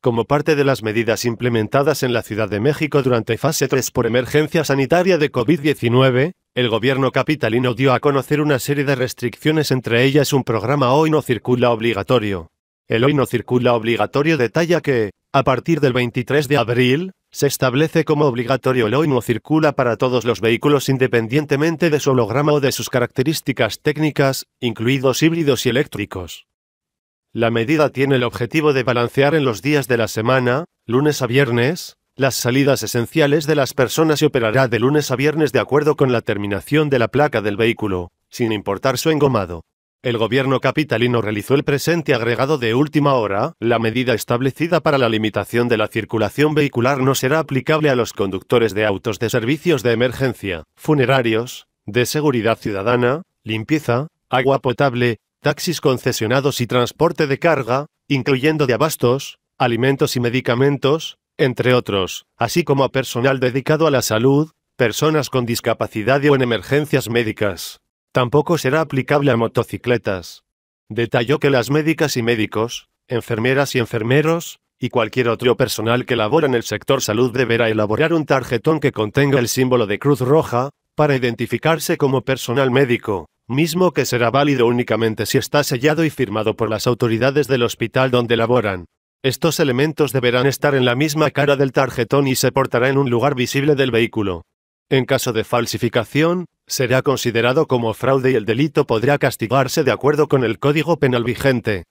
como parte de las medidas implementadas en la Ciudad de México durante fase 3 por emergencia sanitaria de COVID-19, el gobierno capitalino dio a conocer una serie de restricciones, entre ellas un programa Hoy no circula obligatorio. El Hoy no circula obligatorio detalla que, a partir del 23 de abril, se establece como obligatorio el Hoy no circula para todos los vehículos independientemente de su holograma o de sus características técnicas, incluidos híbridos y eléctricos. La medida tiene el objetivo de balancear en los días de la semana, lunes a viernes, las salidas esenciales de las personas y operará de lunes a viernes de acuerdo con la terminación de la placa del vehículo, sin importar su engomado. El gobierno capitalino realizó el presente agregado de última hora, la medida establecida para la limitación de la circulación vehicular no será aplicable a los conductores de autos de servicios de emergencia, funerarios, de seguridad ciudadana, limpieza, agua potable, taxis concesionados y transporte de carga, incluyendo de abastos, alimentos y medicamentos, entre otros, así como a personal dedicado a la salud, personas con discapacidad o en emergencias médicas. Tampoco será aplicable a motocicletas. Detalló que las médicas y médicos, enfermeras y enfermeros, y cualquier otro personal que labora en el sector salud deberá elaborar un tarjetón que contenga el símbolo de Cruz Roja, para identificarse como personal médico, mismo que será válido únicamente si está sellado y firmado por las autoridades del hospital donde laboran. Estos elementos deberán estar en la misma cara del tarjetón y se portará en un lugar visible del vehículo. En caso de falsificación, será considerado como fraude y el delito podrá castigarse de acuerdo con el Código Penal vigente.